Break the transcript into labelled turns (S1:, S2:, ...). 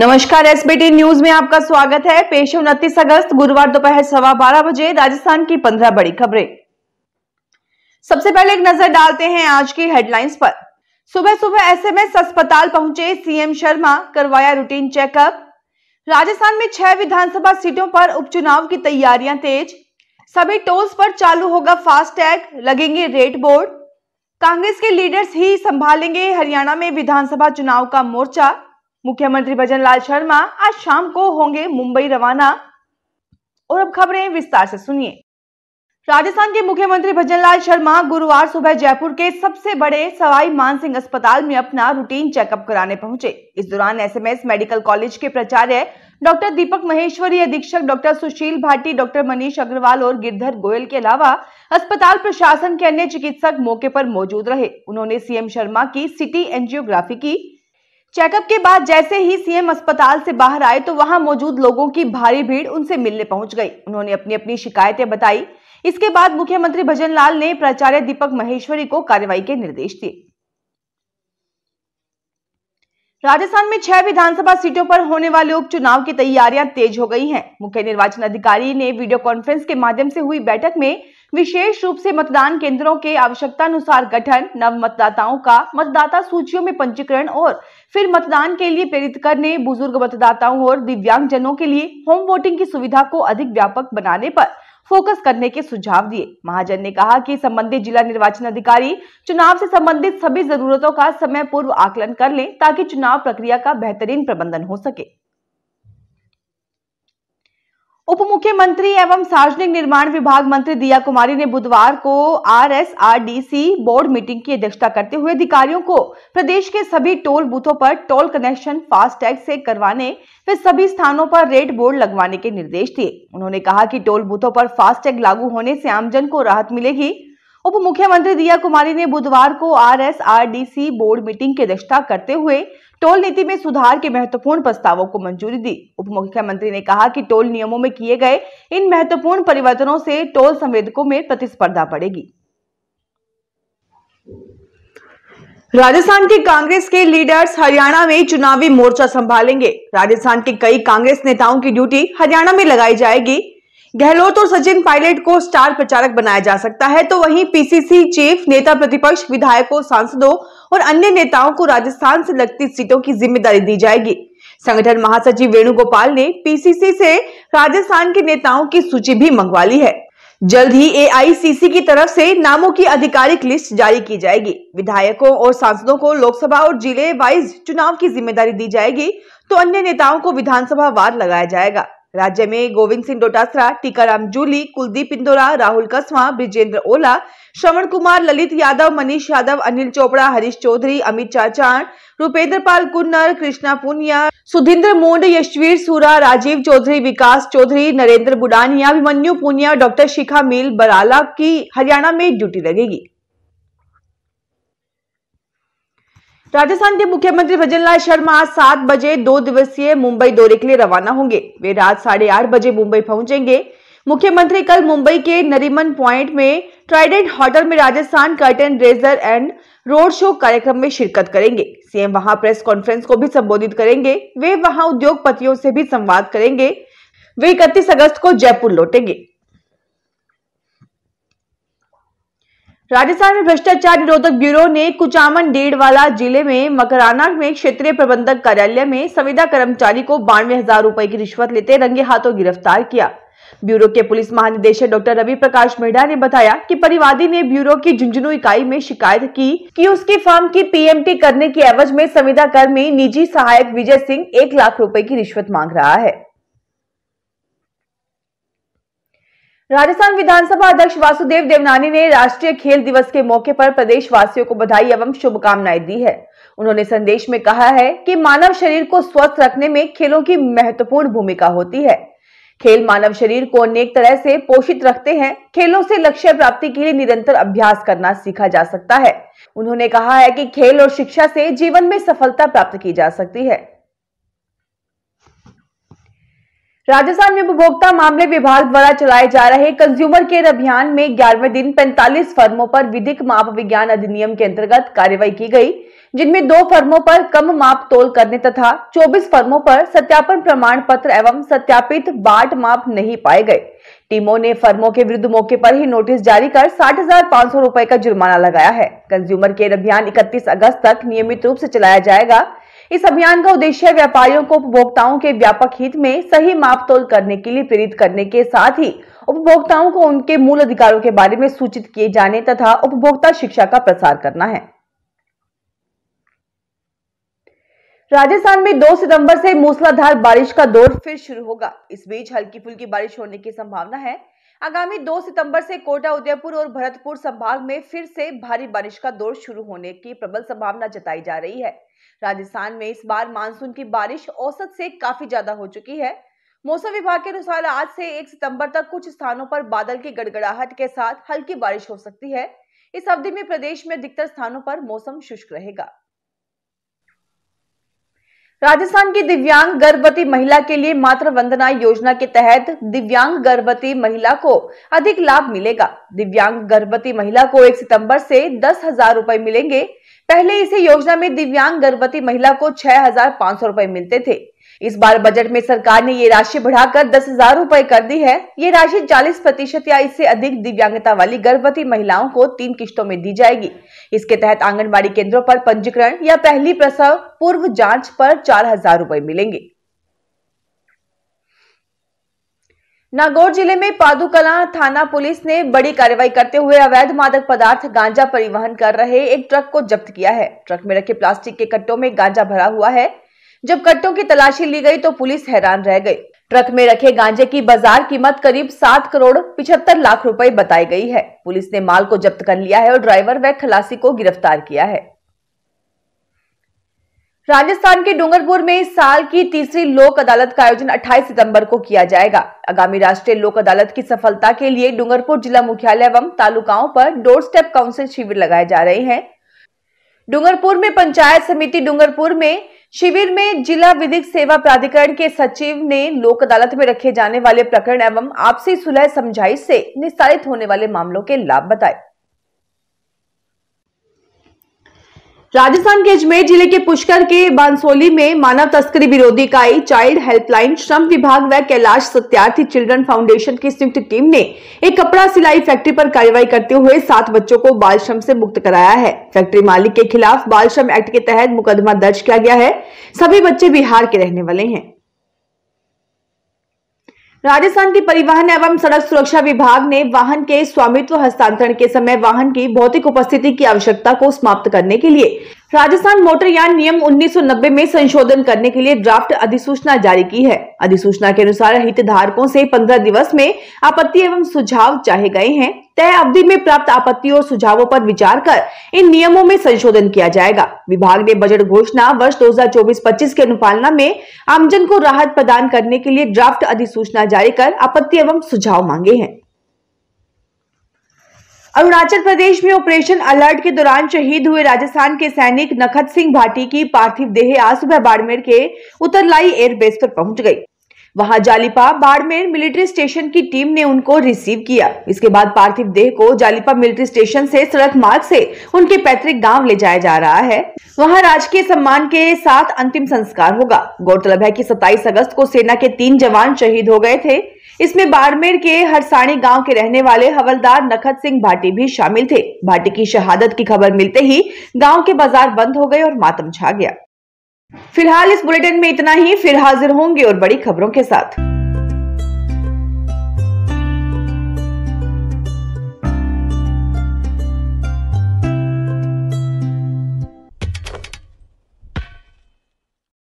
S1: नमस्कार SBT news में आपका स्वागत है पेश उनतीस अगस्त गुरुवार दोपहर सवा बारह बजे राजस्थान की पंद्रह बड़ी खबरें सबसे पहले एक नजर डालते हैं आज की हेडलाइंस पर सुबह सुबह एसएमएस अस्पताल पहुंचे सीएम शर्मा करवाया रूटीन चेकअप राजस्थान में छह विधानसभा सीटों पर उपचुनाव की तैयारियां तेज सभी टोल्स पर चालू होगा फास्टैग लगेंगे रेट बोर्ड कांग्रेस के लीडर्स ही संभालेंगे हरियाणा में विधानसभा चुनाव का मोर्चा मुख्यमंत्री भजन लाल शर्मा आज शाम को होंगे मुंबई रवाना और अब खबरें विस्तार से सुनिए राजस्थान के मुख्यमंत्री भजन लाल शर्मा गुरुवार सुबह जयपुर के सबसे बड़े सवाई मानसिंह अस्पताल में अपना रूटीन चेकअप कराने पहुंचे इस दौरान एसएमएस मेडिकल कॉलेज के प्राचार्य डॉक्टर दीपक महेश्वरी अधीक्षक डॉक्टर सुशील भाटी डॉक्टर मनीष अग्रवाल और गिरधर गोयल के अलावा अस्पताल प्रशासन के अन्य चिकित्सक मौके पर मौजूद रहे उन्होंने सीएम शर्मा की सिटी एंजियोग्राफी की चेकअप के बाद जैसे ही सीएम अस्पताल से बाहर आए तो वहां मौजूद लोगों की भारी भीड़ उनसे मिलने पहुंच गई उन्होंने अपनी अपनी शिकायतें बताई इसके बाद मुख्यमंत्री भजन लाल ने प्राचार्य दीपक महेश्वरी को कार्रवाई के निर्देश दिए राजस्थान में छह विधानसभा सीटों पर होने वाले उपचुनाव की तैयारियां तेज हो गई हैं। मुख्य निर्वाचन अधिकारी ने वीडियो कॉन्फ्रेंस के माध्यम से हुई बैठक में विशेष रूप से मतदान केंद्रों के आवश्यकता अनुसार गठन नव मतदाताओं का मतदाता सूचियों में पंजीकरण और फिर मतदान के लिए प्रेरित करने बुजुर्ग मतदाताओं और दिव्यांग जनों के लिए होम वोटिंग की सुविधा को अधिक व्यापक बनाने पर फोकस करने के सुझाव दिए महाजन ने कहा कि संबंधित जिला निर्वाचन अधिकारी चुनाव से संबंधित सभी जरूरतों का समय पूर्व आकलन कर ले ताकि चुनाव प्रक्रिया का बेहतरीन प्रबंधन हो सके उप मुख्यमंत्री एवं सार्वजनिक निर्माण विभाग मंत्री दिया कुमारी ने बुधवार को आरएसआरडीसी बोर्ड मीटिंग की अध्यक्षता करते हुए अधिकारियों को प्रदेश के सभी टोल बूथों पर टोल कनेक्शन फास्टैग से करवाने व सभी स्थानों पर रेड बोर्ड लगवाने के निर्देश दिए उन्होंने कहा कि टोल बूथों पर फास्टैग लागू होने से आमजन को राहत मिलेगी उप मुख्यमंत्री दिया कुमारी ने बुधवार को आरएसआरडीसी बोर्ड मीटिंग की अध्यक्षता करते हुए टोल नीति में सुधार के महत्वपूर्ण प्रस्तावों को मंजूरी दी उप मुख्यमंत्री ने कहा कि टोल नियमों में किए गए इन महत्वपूर्ण परिवर्तनों से टोल संवेदकों में प्रतिस्पर्धा पड़ेगी राजस्थान के कांग्रेस के लीडर्स हरियाणा में चुनावी मोर्चा संभालेंगे राजस्थान के कई कांग्रेस नेताओं की ड्यूटी हरियाणा में लगाई जाएगी गहलोत और सचिन पायलट को स्टार प्रचारक बनाया जा सकता है तो वहीं पीसीसी चीफ नेता प्रतिपक्ष विधायकों सांसदों और अन्य नेताओं को राजस्थान से लगती सीटों की जिम्मेदारी दी जाएगी संगठन महासचिव वेणुगोपाल ने पीसीसी से राजस्थान के नेताओं की सूची भी मंगवा ली है जल्द ही एआईसीसी की तरफ से नामों की आधिकारिक लिस्ट जारी की जाएगी विधायकों और सांसदों को लोकसभा और जिले वाइज चुनाव की जिम्मेदारी दी जाएगी तो अन्य नेताओं को विधानसभा वार लगाया जाएगा राज्य में गोविंद सिंह डोटासरा टीकाराम जूली कुलदीप इंदोरा राहुल कस्वा ब्रिजेंद्र ओला श्रवण कुमार ललित यादव मनीष यादव अनिल चोपड़ा हरीश चौधरी अमित चाचाण रूपेंद्र पाल कुन्नर कृष्णा पुनिया सुधींद्र मुंड यशवीर सूरा राजीव चौधरी विकास चौधरी नरेंद्र बुडानिया अभिमन्यु पुनिया डॉक्टर शिखा मील बराला की हरियाणा में ड्यूटी लगेगी राजस्थान के मुख्यमंत्री भजनलाल शर्मा आज सात बजे दो दिवसीय मुंबई दौरे के लिए रवाना होंगे वे रात साढ़े आठ बजे मुंबई पहुंचेंगे मुख्यमंत्री कल मुंबई के नरीमन पॉइंट में ट्राइडेंट होटल में Rajasthan curtain raiser and road show कार्यक्रम में शिरकत करेंगे सीएम वहां प्रेस कॉन्फ्रेंस को भी संबोधित करेंगे वे वहां उद्योगपतियों से भी संवाद करेंगे वे इकतीस अगस्त को जयपुर लौटेंगे राजस्थान में भ्रष्टाचार निरोधक ब्यूरो ने कुचामन डेढ़वाला जिले में मकराना में क्षेत्रीय प्रबंधक कार्यालय में संविदा कर्मचारी को बानवे हजार रूपए की रिश्वत लेते रंगे हाथों गिरफ्तार किया ब्यूरो के पुलिस महानिदेशक डॉक्टर रवि प्रकाश मेहरा ने बताया कि परिवादी ने ब्यूरो की झुंझुनू इकाई में शिकायत की कि उसकी फर्म की पीएमटी करने की एवज में संविदा कर्मी निजी सहायक विजय सिंह एक लाख रुपए की रिश्वत मांग रहा है राजस्थान विधानसभा अध्यक्ष वासुदेव देवनानी ने राष्ट्रीय खेल दिवस के मौके पर प्रदेशवासियों को बधाई एवं शुभकामनाएं दी है उन्होंने संदेश में कहा है कि मानव शरीर को स्वस्थ रखने में खेलों की महत्वपूर्ण भूमिका होती है खेल मानव शरीर को अनेक तरह से पोषित रखते हैं खेलों से लक्ष्य प्राप्ति के लिए निरंतर अभ्यास करना सीखा जा सकता है उन्होंने कहा है कि खेल और शिक्षा से जीवन में सफलता प्राप्त की जा सकती है राजस्थान में उपभोक्ता मामले विभाग द्वारा चलाए जा रहे कंज्यूमर केयर अभियान में ग्यारहवें दिन 45 फर्मों पर विधिक माप विज्ञान अधिनियम के अंतर्गत कार्रवाई की गई जिनमें दो फर्मों पर कम माप तोल करने तथा 24 फर्मों पर सत्यापन प्रमाण पत्र एवं सत्यापित बाट माप नहीं पाए गए टीमों ने फर्मों के विरुद्ध मौके पर ही नोटिस जारी कर साठ हजार का जुर्माना लगाया है कंज्यूमर केयर अभियान इकतीस अगस्त तक नियमित रूप से चलाया जाएगा इस अभियान का उद्देश्य व्यापारियों को उपभोक्ताओं के व्यापक हित में सही मापतोल करने के लिए प्रेरित करने के साथ ही उपभोक्ताओं को उनके मूल अधिकारों के बारे में सूचित किए जाने तथा उपभोक्ता शिक्षा का प्रसार करना है राजस्थान में 2 सितंबर से मूसलाधार बारिश का दौर फिर शुरू होगा इस बीच हल्की फुल्की बारिश होने की संभावना है आगामी 2 सितंबर से कोटा उदयपुर और भरतपुर संभाग में फिर से भारी बारिश का दौर शुरू होने की प्रबल संभावना जताई जा रही है राजस्थान में इस बार मानसून की बारिश औसत से काफी ज्यादा हो चुकी है मौसम विभाग के अनुसार आज से 1 सितंबर तक कुछ स्थानों पर बादल की गड़गड़ाहट के साथ हल्की बारिश हो सकती है इस अवधि में प्रदेश में अधिकतर स्थानों पर मौसम शुष्क रहेगा राजस्थान की दिव्यांग गर्भवती महिला के लिए मातृ वंदना योजना के तहत दिव्यांग गर्भवती महिला को अधिक लाभ मिलेगा दिव्यांग गर्भवती महिला को 1 सितंबर से दस हजार रूपए मिलेंगे पहले इसी योजना में दिव्यांग गर्भवती महिला को छह हजार पांच सौ रूपए मिलते थे इस बार बजट में सरकार ने ये राशि बढ़ाकर दस हजार रूपए कर दी है ये राशि 40 प्रतिशत या इससे अधिक दिव्यांगता वाली गर्भवती महिलाओं को तीन किश्तों में दी जाएगी इसके तहत आंगनबाड़ी केंद्रों पर पंजीकरण या पहली प्रसव पूर्व जांच पर चार हजार रूपए मिलेंगे नागौर जिले में पादुकला थाना पुलिस ने बड़ी कार्रवाई करते हुए अवैध मादक पदार्थ गांजा परिवहन कर रहे एक ट्रक को जब्त किया है ट्रक में रखे प्लास्टिक के कट्टों में गांजा भरा हुआ है जब कट्टों की तलाशी ली गई तो पुलिस हैरान रह गई ट्रक में रखे गांजे की बाजार कीमत करीब सात करोड़ पिछहत्तर लाख रुपए बताई गई है पुलिस ने माल को जब्त कर लिया है और ड्राइवर व खलासी को गिरफ्तार किया है राजस्थान के डूंगरपुर में इस साल की तीसरी लोक अदालत का आयोजन 28 सितंबर को किया जाएगा आगामी राष्ट्रीय लोक अदालत की सफलता के लिए डूंगरपुर जिला मुख्यालय एवं तालुकाओं पर डोर स्टेप काउंसिल शिविर लगाए जा रहे हैं डूंगरपुर में पंचायत समिति डूंगरपुर में शिविर में जिला विधिक सेवा प्राधिकरण के सचिव ने लोक अदालत में रखे जाने वाले प्रकरण एवं आपसी सुलह समझाई से निस्तारित होने वाले मामलों के लाभ बताए राजस्थान के अजमेर जिले के पुष्कर के बांसोली में मानव तस्करी विरोधी इकाई चाइल्ड हेल्पलाइन श्रम विभाग व कैलाश सत्यार्थी चिल्ड्रन फाउंडेशन की संयुक्त टीम ने एक कपड़ा सिलाई फैक्ट्री पर कार्रवाई करते हुए सात बच्चों को बाल श्रम से मुक्त कराया है फैक्ट्री मालिक के खिलाफ बाल श्रम एक्ट के तहत मुकदमा दर्ज किया गया है सभी बच्चे बिहार के रहने वाले हैं राजस्थान के परिवहन एवं सड़क सुरक्षा विभाग ने वाहन के स्वामित्व हस्तांतरण के समय वाहन की भौतिक उपस्थिति की आवश्यकता को समाप्त करने के लिए राजस्थान मोटरयान नियम 1990 में संशोधन करने के लिए ड्राफ्ट अधिसूचना जारी की है अधिसूचना के अनुसार हितधारकों से 15 दिवस में आपत्ति एवं सुझाव चाहे गए हैं तय अवधि में प्राप्त आपत्तियों और सुझावों पर विचार कर इन नियमों में संशोधन किया जाएगा विभाग ने बजट घोषणा वर्ष 2024-25 के अनुपालना में आमजन को राहत प्रदान करने के लिए ड्राफ्ट अधिसूचना जारी कर आपत्ति एवं सुझाव मांगे हैं अरुणाचल प्रदेश में ऑपरेशन अलर्ट के दौरान शहीद हुए राजस्थान के सैनिक नखत सिंह भाटी की पार्थिव देह आज सुबह बाड़मेर के उतरलाई एयरबेस पर पहुंच गई वहां जालीपा बाड़मेर मिलिट्री स्टेशन की टीम ने उनको रिसीव किया इसके बाद पार्थिव देह को जालीपा मिलिट्री स्टेशन से सड़क मार्ग से उनके पैतृक गांव ले जाया जा रहा है वहां राजकीय सम्मान के साथ अंतिम संस्कार होगा गौरतलब है कि 27 अगस्त को सेना के तीन जवान शहीद हो गए थे इसमें बाड़मेर के हरसाणी गांव के रहने वाले हवलदार नखत सिंह भाटी भी शामिल थे भाटी की शहादत की खबर मिलते ही गांव के बाजार बंद हो गए और मातम छा गया फिलहाल इस बुलेटिन में इतना ही फिर हाजिर होंगे और बड़ी खबरों के साथ